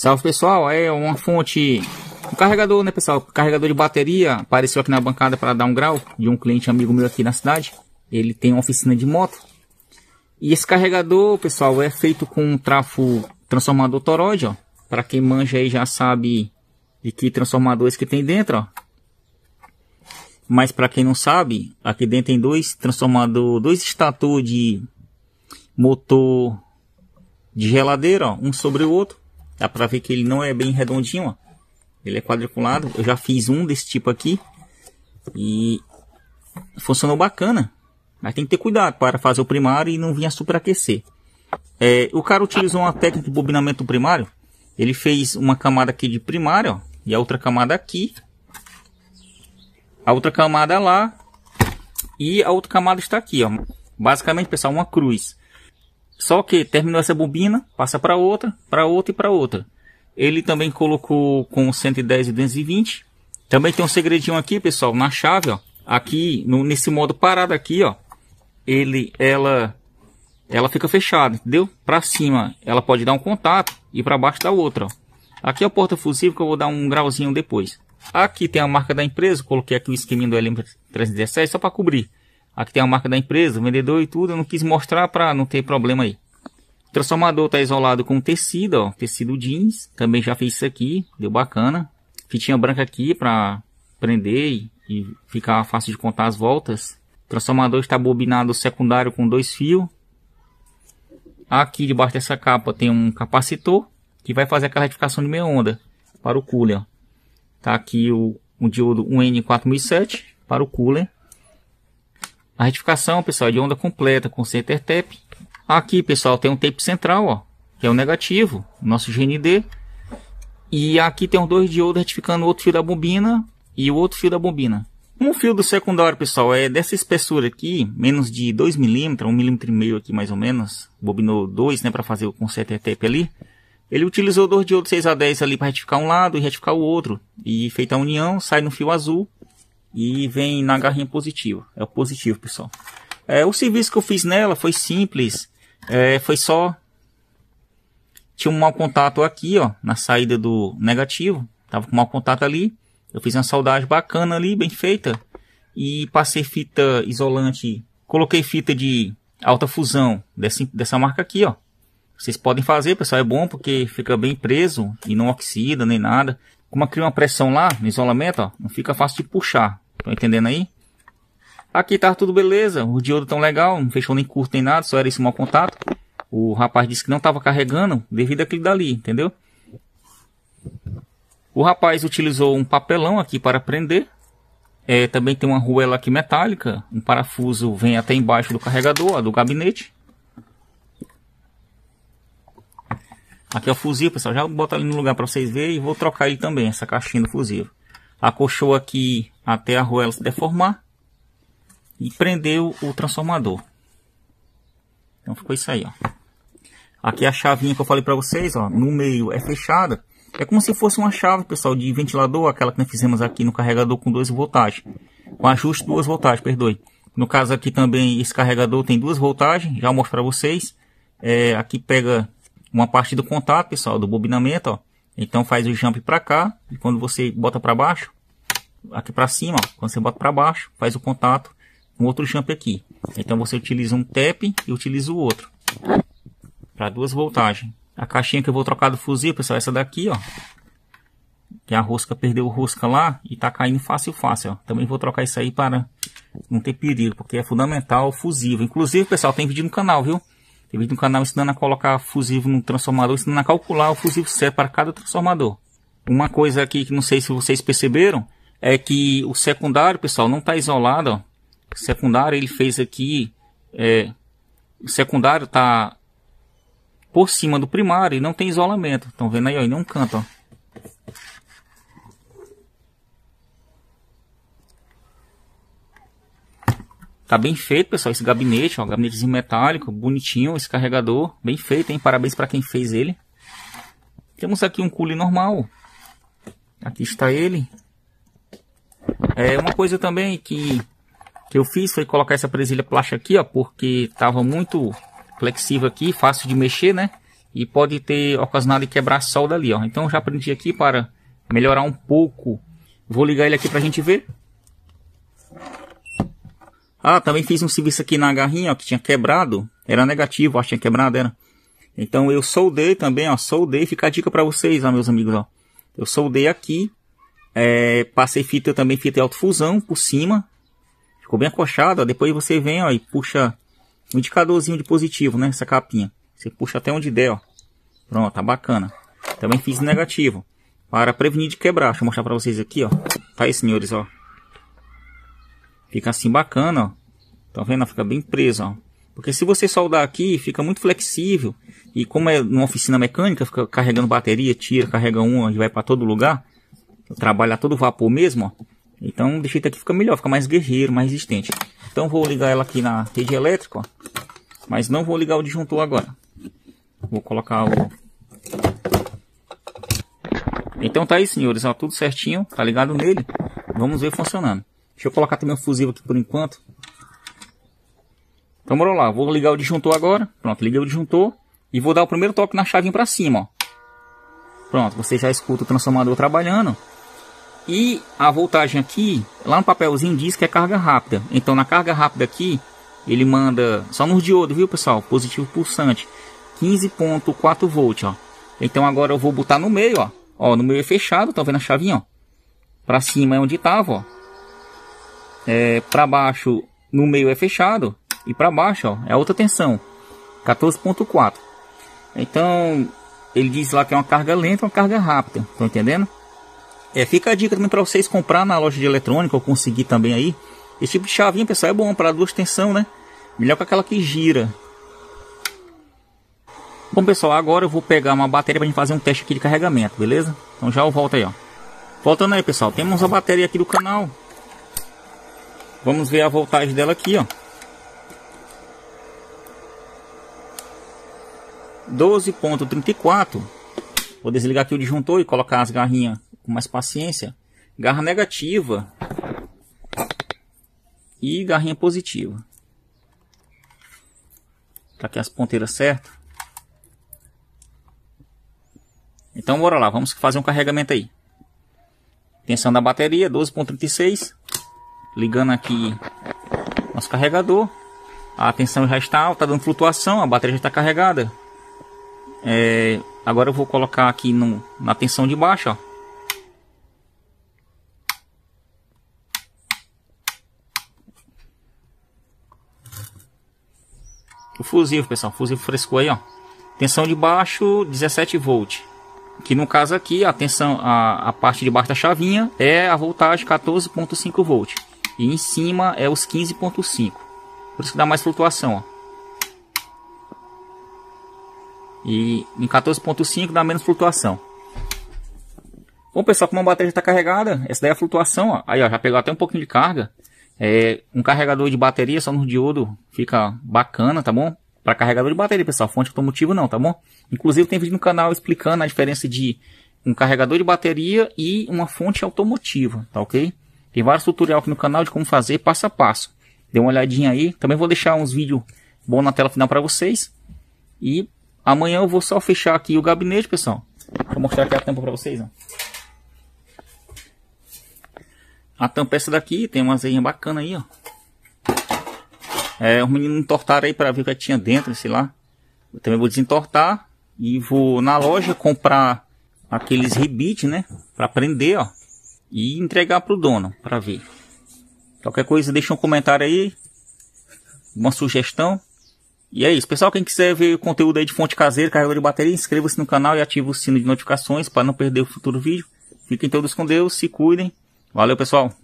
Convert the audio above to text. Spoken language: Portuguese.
Salve pessoal, é uma fonte, um carregador né pessoal, carregador de bateria, apareceu aqui na bancada para dar um grau de um cliente amigo meu aqui na cidade, ele tem uma oficina de moto. E esse carregador pessoal é feito com um trafo transformador toroide, ó, para quem manja aí já sabe de que transformadores que tem dentro, ó. Mas para quem não sabe, aqui dentro tem dois transformador, dois estator de motor de geladeira, ó, um sobre o outro Dá pra ver que ele não é bem redondinho, ó. Ele é quadriculado. Eu já fiz um desse tipo aqui. E funcionou bacana. Mas tem que ter cuidado para fazer o primário e não vir a superaquecer. É, o cara utilizou uma técnica de bobinamento primário. Ele fez uma camada aqui de primário, ó, E a outra camada aqui. A outra camada lá. E a outra camada está aqui, ó. Basicamente, pessoal, uma cruz. Só que terminou essa bobina, passa para outra, para outra e para outra. Ele também colocou com 110 e 220. Também tem um segredinho aqui, pessoal, na chave, ó. Aqui, no, nesse modo parado aqui, ó. Ele, ela, ela fica fechada, entendeu? Para cima, ela pode dar um contato e para baixo dá outra, ó. Aqui é o porta-fusível que eu vou dar um grauzinho depois. Aqui tem a marca da empresa, coloquei aqui o esqueminha do LM317 só para cobrir. Aqui tem a marca da empresa, o vendedor e tudo. Eu não quis mostrar para não ter problema aí. O transformador está isolado com tecido, ó, tecido jeans. Também já fiz isso aqui, deu bacana. Fitinha branca aqui para prender e, e ficar fácil de contar as voltas. O transformador está bobinado secundário com dois fios. Aqui debaixo dessa capa tem um capacitor que vai fazer aquela retificação de meia onda para o cooler. Tá aqui o, o diodo 1N4007 para o cooler. A retificação, pessoal, é de onda completa com center tap. Aqui, pessoal, tem um tape central, ó, que é o negativo, nosso GND. E aqui tem os dois diodos retificando o outro fio da bobina e o outro fio da bobina. Um fio do secundário, pessoal, é dessa espessura aqui, menos de 2 milímetros, 1 milímetro e meio aqui mais ou menos, bobinou 2, né, para fazer o center tape ali. Ele utilizou dois diodos 6 a 10 ali para retificar um lado e retificar o outro, e feita a união, sai no fio azul, e vem na garrinha positiva. É o positivo, pessoal. É, o serviço que eu fiz nela foi simples. É, foi só... Tinha um mau contato aqui, ó. Na saída do negativo. Tava com mau contato ali. Eu fiz uma soldagem bacana ali, bem feita. E passei fita isolante. Coloquei fita de alta fusão dessa, dessa marca aqui, ó. Vocês podem fazer, pessoal. É bom porque fica bem preso e não oxida nem nada. Como cria uma pressão lá no isolamento, ó, não fica fácil de puxar. Estão entendendo aí? Aqui tá tudo beleza, o diodo tão legal, não fechou nem curto nem nada, só era esse mau contato. O rapaz disse que não estava carregando devido àquilo dali, entendeu? O rapaz utilizou um papelão aqui para prender. É, também tem uma arruela aqui metálica, um parafuso vem até embaixo do carregador, ó, do gabinete. Aqui é o fusível, pessoal, já vou botar ele no lugar para vocês verem e vou trocar ele também, essa caixinha do fusível. A aqui até a arruela se deformar e prendeu o transformador. Então ficou isso aí, ó. Aqui a chavinha que eu falei para vocês, ó, no meio é fechada. É como se fosse uma chave, pessoal, de ventilador, aquela que nós fizemos aqui no carregador com 2 voltagens. Com ajuste 2 voltagens, perdoe. No caso aqui também, esse carregador tem duas voltagens, já mostro para vocês. É, aqui pega uma parte do contato, pessoal, do bobinamento, ó. Então faz o jump para cá e quando você bota para baixo, aqui para cima, ó, quando você bota para baixo, faz o contato com outro jump aqui. Então você utiliza um tap e utiliza o outro para duas voltagens. A caixinha que eu vou trocar do fuzil, pessoal, é essa daqui, ó. Que a rosca perdeu a rosca lá e tá caindo fácil, fácil, ó. Também vou trocar isso aí para não ter perigo, porque é fundamental o fusível. Inclusive, pessoal, tem vídeo no canal, viu? Tem vídeo no canal ensinando a colocar fusível no transformador, ensinando a calcular o fusível certo para cada transformador. Uma coisa aqui que não sei se vocês perceberam, é que o secundário, pessoal, não está isolado. Ó. O secundário ele fez aqui. É, o secundário está por cima do primário e não tem isolamento. Estão vendo aí? Ó, em um canto. Ó. Tá bem feito, pessoal, esse gabinete, ó, gabinetezinho metálico, bonitinho, esse carregador, bem feito, hein? Parabéns para quem fez ele. Temos aqui um cooler normal. Aqui está ele. É, uma coisa também que, que eu fiz foi colocar essa presilha plástica aqui, ó, porque tava muito flexível aqui, fácil de mexer, né? E pode ter ocasionado de quebrar a solda ali, ó. Então já prendi aqui para melhorar um pouco. Vou ligar ele aqui pra gente ver. Ah, também fiz um serviço aqui na garrinha, ó, que tinha quebrado. Era negativo, acho que tinha quebrado, era. Então eu soldei também, ó, soldei. Fica a dica para vocês, ó, meus amigos, ó. Eu soldei aqui é, passei fita também, fita de autofusão por cima. Ficou bem acochado. Ó. Depois você vem ó, e puxa um indicadorzinho de positivo, né? Essa capinha. Você puxa até onde der, ó. Pronto, tá bacana. Também fiz negativo. Para prevenir de quebrar. Deixa eu mostrar para vocês aqui, ó. Tá aí, senhores, ó. Fica assim bacana, ó. Tá vendo? Fica bem preso, ó. Porque se você soldar aqui, fica muito flexível. E como é numa oficina mecânica, fica carregando bateria, tira, carrega um, vai para todo lugar trabalhar todo o vapor mesmo, ó. Então, desse jeito aqui fica melhor, fica mais guerreiro, mais resistente. Então, vou ligar ela aqui na rede elétrica, ó. Mas não vou ligar o disjuntor agora. Vou colocar o... Então tá aí, senhores, ó, tudo certinho, tá ligado nele. Vamos ver funcionando. Deixa eu colocar também o fusível aqui por enquanto. Então, bora lá, vou ligar o disjuntor agora. Pronto, liguei o disjuntor e vou dar o primeiro toque na chavinha para cima, ó. Pronto, você já escuta o transformador trabalhando. E a voltagem aqui, lá no papelzinho diz que é carga rápida. Então na carga rápida aqui, ele manda, só nos diodo, viu pessoal? Positivo pulsante, 15.4 volt, ó. Então agora eu vou botar no meio, ó. Ó, no meio é fechado, tá vendo a chavinha, ó? Pra cima é onde tava, ó. É, pra baixo, no meio é fechado. E pra baixo, ó, é outra tensão. 14.4. Então, ele diz lá que é uma carga lenta uma carga rápida. Estão entendendo? É, fica a dica também para vocês comprar na loja de eletrônica ou conseguir também aí. Esse tipo de chavinha, pessoal, é bom para duas tensão, né? Melhor que aquela que gira. Bom, pessoal, agora eu vou pegar uma bateria para gente fazer um teste aqui de carregamento, beleza? Então já eu volto aí, ó. Voltando aí, pessoal, temos a bateria aqui do canal. Vamos ver a voltagem dela aqui, ó. 12.34. Vou desligar aqui o disjuntor e colocar as garrinhas com mais paciência, garra negativa e garrinha positiva. Para tá que as ponteiras certas. Então bora lá, vamos fazer um carregamento aí. Tensão da bateria, 12.36. Ligando aqui nosso carregador. A tensão já está alta, tá dando flutuação, a bateria já está carregada. É, agora eu vou colocar aqui no, na tensão de baixo, ó. O fusível, pessoal, fusível frescou aí, ó. Tensão de baixo, 17 volts. Que no caso aqui, a tensão, a, a parte de baixo da chavinha é a voltagem 14.5 volts. E em cima é os 15.5. Por isso que dá mais flutuação, ó. E em 14.5 dá menos flutuação. Bom pessoal, como a bateria está carregada, essa daí é a flutuação, ó. Aí ó, já pegou até um pouquinho de carga. É, um carregador de bateria só no diodo fica bacana, tá bom? Para carregador de bateria, pessoal, fonte automotiva não, tá bom? Inclusive tem vídeo no canal explicando a diferença de um carregador de bateria e uma fonte automotiva, tá ok? Tem vários tutorial aqui no canal de como fazer passo a passo. Dê uma olhadinha aí. Também vou deixar uns vídeos bons na tela final para vocês. E amanhã eu vou só fechar aqui o gabinete, pessoal. Vou mostrar aqui a tampa para vocês, ó. A tampa é essa daqui, tem uma asinha bacana aí, ó. É, os meninos entortaram aí para ver o é que tinha dentro, sei lá. Eu também vou desentortar e vou na loja comprar aqueles rebites, né? Para prender, ó. E entregar pro dono, para ver. Qualquer coisa, deixa um comentário aí. Uma sugestão. E é isso, pessoal. Quem quiser ver o conteúdo aí de fonte caseira, carregador de bateria, inscreva-se no canal e ative o sino de notificações para não perder o futuro vídeo. Fiquem todos com Deus, se cuidem. Valeu, pessoal!